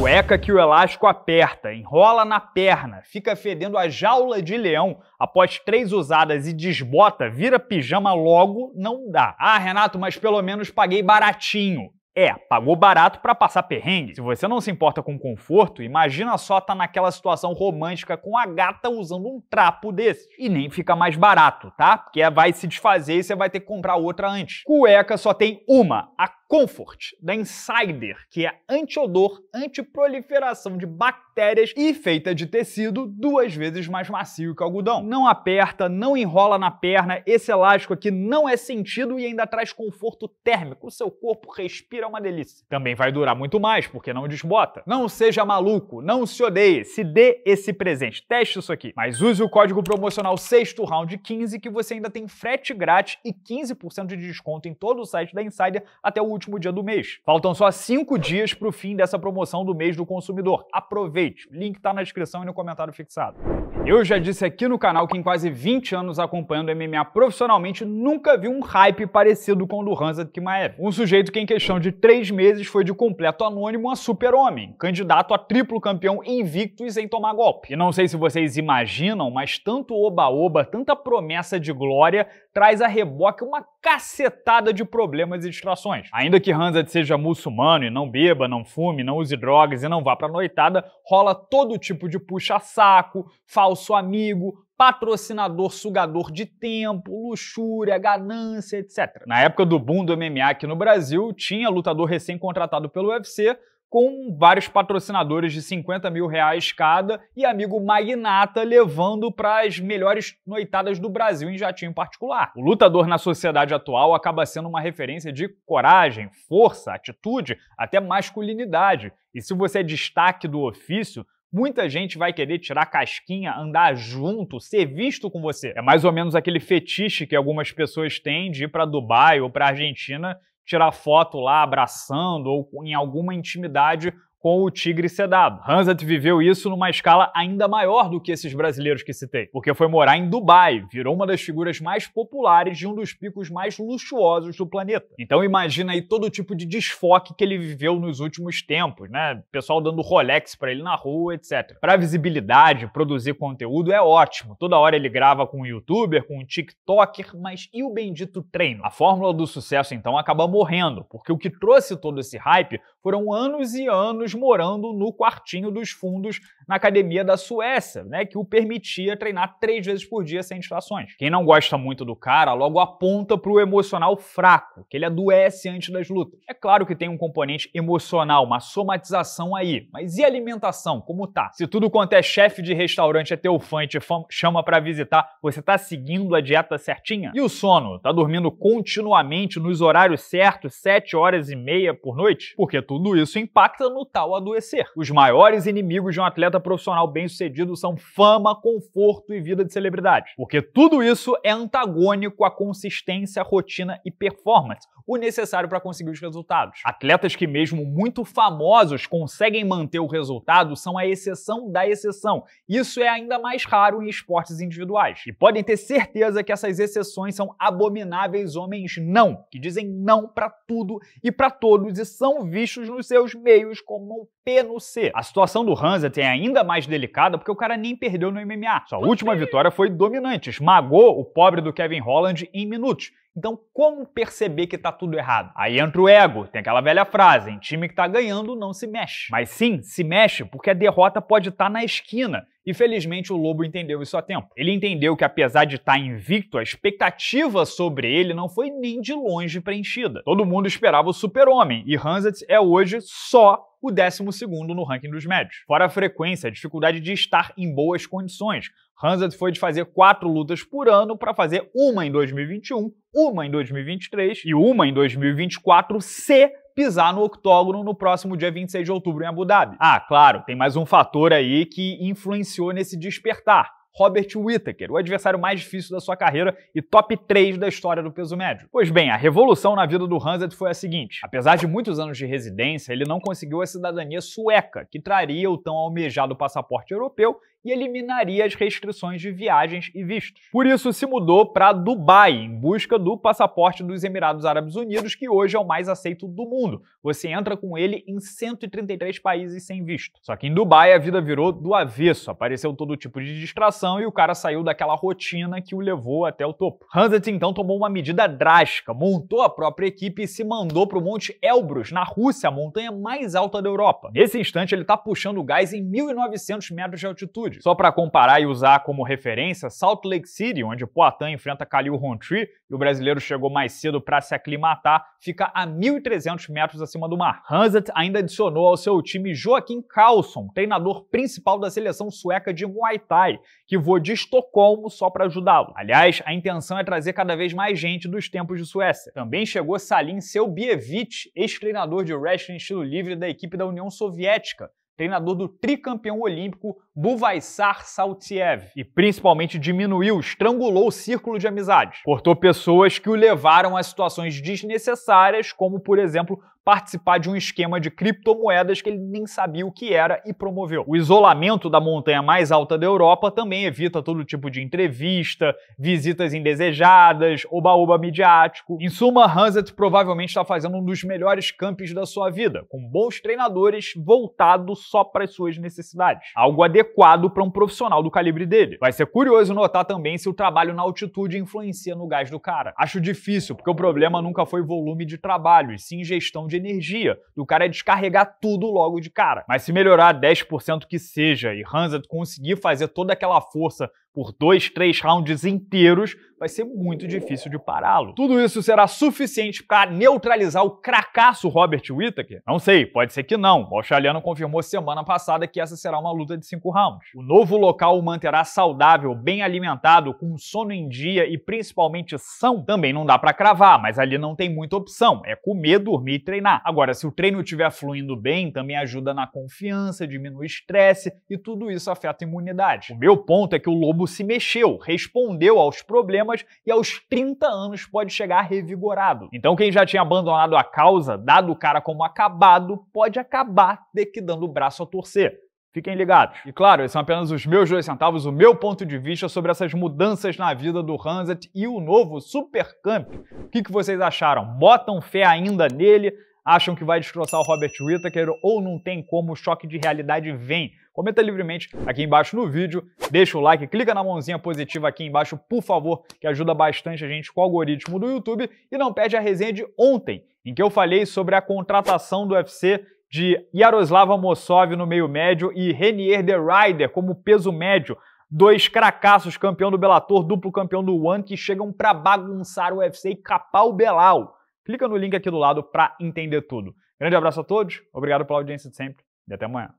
Cueca que o elástico aperta, enrola na perna, fica fedendo a jaula de leão após três usadas e desbota, vira pijama logo, não dá. Ah, Renato, mas pelo menos paguei baratinho. É, pagou barato para passar perrengue. Se você não se importa com conforto, imagina só estar tá naquela situação romântica com a gata usando um trapo desse. E nem fica mais barato, tá? Porque vai se desfazer e você vai ter que comprar outra antes. Cueca só tem uma, a Comfort, da Insider, que é anti-odor, anti-proliferação de bactérias e feita de tecido duas vezes mais macio que o algodão. Não aperta, não enrola na perna, esse elástico aqui não é sentido e ainda traz conforto térmico. O seu corpo respira é uma delícia. Também vai durar muito mais, porque não desbota. Não seja maluco, não se odeie, se dê esse presente. Teste isso aqui. Mas use o código promocional sexto round 15 que você ainda tem frete grátis e 15% de desconto em todo o site da Insider até o último último dia do mês. Faltam só cinco dias para o fim dessa promoção do mês do consumidor. Aproveite, o link está na descrição e no comentário fixado. Eu já disse aqui no canal que em quase 20 anos acompanhando MMA profissionalmente, nunca vi um hype parecido com o do Hanzad Kimaev. Um sujeito que em questão de três meses foi de completo anônimo a super-homem, candidato a triplo campeão invicto e sem tomar golpe. E não sei se vocês imaginam, mas tanto oba-oba, tanta promessa de glória, traz a reboque uma cacetada de problemas e distrações. Ainda que Hansard seja muçulmano e não beba, não fume, não use drogas e não vá pra noitada, rola todo tipo de puxa-saco, falso amigo, patrocinador sugador de tempo, luxúria, ganância, etc. Na época do boom do MMA aqui no Brasil, tinha lutador recém-contratado pelo UFC com vários patrocinadores de 50 mil reais cada e amigo magnata levando para as melhores noitadas do Brasil em jatinho particular. O lutador na sociedade atual acaba sendo uma referência de coragem, força, atitude, até masculinidade. E se você é destaque do ofício, Muita gente vai querer tirar casquinha, andar junto, ser visto com você. É mais ou menos aquele fetiche que algumas pessoas têm de ir para Dubai ou para Argentina tirar foto lá abraçando ou em alguma intimidade com o tigre sedado. Hansat viveu isso numa escala ainda maior do que esses brasileiros que citei, porque foi morar em Dubai, virou uma das figuras mais populares de um dos picos mais luxuosos do planeta. Então imagina aí todo tipo de desfoque que ele viveu nos últimos tempos, né? Pessoal dando Rolex para ele na rua, etc. Para visibilidade, produzir conteúdo é ótimo. Toda hora ele grava com um youtuber, com um TikToker, mas e o bendito treino? A fórmula do sucesso então acaba morrendo, porque o que trouxe todo esse hype foram anos e anos morando no quartinho dos fundos na academia da Suécia, né, que o permitia treinar três vezes por dia sem distrações. Quem não gosta muito do cara logo aponta para o emocional fraco, que ele adoece antes das lutas. É claro que tem um componente emocional, uma somatização aí, mas e alimentação? Como tá? Se tudo quanto é chefe de restaurante é teu fã e te chama para visitar, você tá seguindo a dieta certinha? E o sono? Tá dormindo continuamente nos horários certos, sete horas e meia por noite? Porque tudo isso impacta no tal adoecer. Os maiores inimigos de um atleta profissional bem-sucedido são fama, conforto e vida de celebridade, porque tudo isso é antagônico à consistência, rotina e performance, o necessário para conseguir os resultados. Atletas que mesmo muito famosos conseguem manter o resultado são a exceção da exceção. Isso é ainda mais raro em esportes individuais. E podem ter certeza que essas exceções são abomináveis homens não, que dizem não para tudo e para todos e são vistos nos seus meios como um P no C. A situação do Hansa é ainda mais delicada porque o cara nem perdeu no MMA. Sua última vitória foi dominante, esmagou o pobre do Kevin Holland em minutos. Então, como perceber que tá tudo errado? Aí entra o ego, tem aquela velha frase: em time que tá ganhando não se mexe. Mas sim, se mexe porque a derrota pode estar tá na esquina. E felizmente o Lobo entendeu isso a tempo. Ele entendeu que, apesar de estar invicto, a expectativa sobre ele não foi nem de longe preenchida. Todo mundo esperava o Super-Homem, e Hansetz é hoje só o 12 no ranking dos médios. Fora a frequência, a dificuldade de estar em boas condições. Hanset foi de fazer quatro lutas por ano para fazer uma em 2021, uma em 2023 e uma em 2024, se pisar no octógono no próximo dia 26 de outubro em Abu Dhabi. Ah, claro, tem mais um fator aí que influenciou nesse despertar Robert Whittaker, o adversário mais difícil da sua carreira e top 3 da história do peso médio. Pois bem, a revolução na vida do Hanset foi a seguinte. Apesar de muitos anos de residência, ele não conseguiu a cidadania sueca, que traria o tão almejado passaporte europeu e eliminaria as restrições de viagens e vistos. Por isso, se mudou para Dubai em busca do passaporte dos Emirados Árabes Unidos, que hoje é o mais aceito do mundo. Você entra com ele em 133 países sem visto. Só que em Dubai a vida virou do avesso, apareceu todo tipo de distração e o cara saiu daquela rotina que o levou até o topo. Hansett então tomou uma medida drástica, montou a própria equipe e se mandou para o Monte Elbrus, na Rússia, a montanha mais alta da Europa. Nesse instante, ele está puxando o gás em 1.900 metros de altitude. Só para comparar e usar como referência, Salt Lake City, onde Poitin enfrenta Khalil Rountree e o brasileiro chegou mais cedo para se aclimatar, fica a 1.300 metros acima do mar. Hansett ainda adicionou ao seu time Joaquim Carlson, treinador principal da seleção sueca de Muay Thai, que vou de Estocolmo só para ajudá-lo. Aliás, a intenção é trazer cada vez mais gente dos tempos de Suécia. Também chegou Salim Selbievich, ex-treinador de wrestling estilo livre da equipe da União Soviética, treinador do tricampeão olímpico Buvaisar Saltiev, e principalmente diminuiu, estrangulou o círculo de amizades. Cortou pessoas que o levaram a situações desnecessárias, como, por exemplo, participar de um esquema de criptomoedas que ele nem sabia o que era e promoveu. O isolamento da montanha mais alta da Europa também evita todo tipo de entrevista, visitas indesejadas, oba-oba midiático. Em suma, Hanset provavelmente está fazendo um dos melhores campos da sua vida, com bons treinadores voltado só para as suas necessidades. Algo adequado para um profissional do calibre dele. Vai ser curioso notar também se o trabalho na altitude influencia no gás do cara. Acho difícil, porque o problema nunca foi volume de trabalho, e sim gestão de energia, do cara é descarregar tudo logo de cara. Mas se melhorar 10% que seja e Hansa conseguir fazer toda aquela força por dois, três rounds inteiros, vai ser muito difícil de pará-lo. Tudo isso será suficiente para neutralizar o cracaço Robert Whittaker? Não sei, pode ser que não. O australiano confirmou semana passada que essa será uma luta de cinco rounds. O novo local o manterá saudável, bem alimentado, com sono em dia e principalmente são. Também não dá para cravar, mas ali não tem muita opção. É comer, dormir e treinar. Agora, se o treino estiver fluindo bem, também ajuda na confiança, diminui o estresse e tudo isso afeta a imunidade. O meu ponto é que o lobo se mexeu, respondeu aos problemas e aos 30 anos pode chegar revigorado. Então, quem já tinha abandonado a causa, dado o cara como acabado, pode acabar dando o braço a torcer. Fiquem ligados. E claro, esses são apenas os meus dois centavos, o meu ponto de vista sobre essas mudanças na vida do Hanset e o novo Supercamp. O que vocês acharam? Botam fé ainda nele? acham que vai destroçar o Robert Whittaker ou não tem como, o choque de realidade vem. Comenta livremente aqui embaixo no vídeo, deixa o like, clica na mãozinha positiva aqui embaixo, por favor, que ajuda bastante a gente com o algoritmo do YouTube e não perde a resenha de ontem, em que eu falei sobre a contratação do UFC de Yaroslava Mossov no meio médio e Renier The Rider como peso médio dois cracassos, campeão do Bellator, duplo campeão do One, que chegam para bagunçar o UFC e capar o Belal. Clica no link aqui do lado para entender tudo. Grande abraço a todos, obrigado pela audiência de sempre e até amanhã.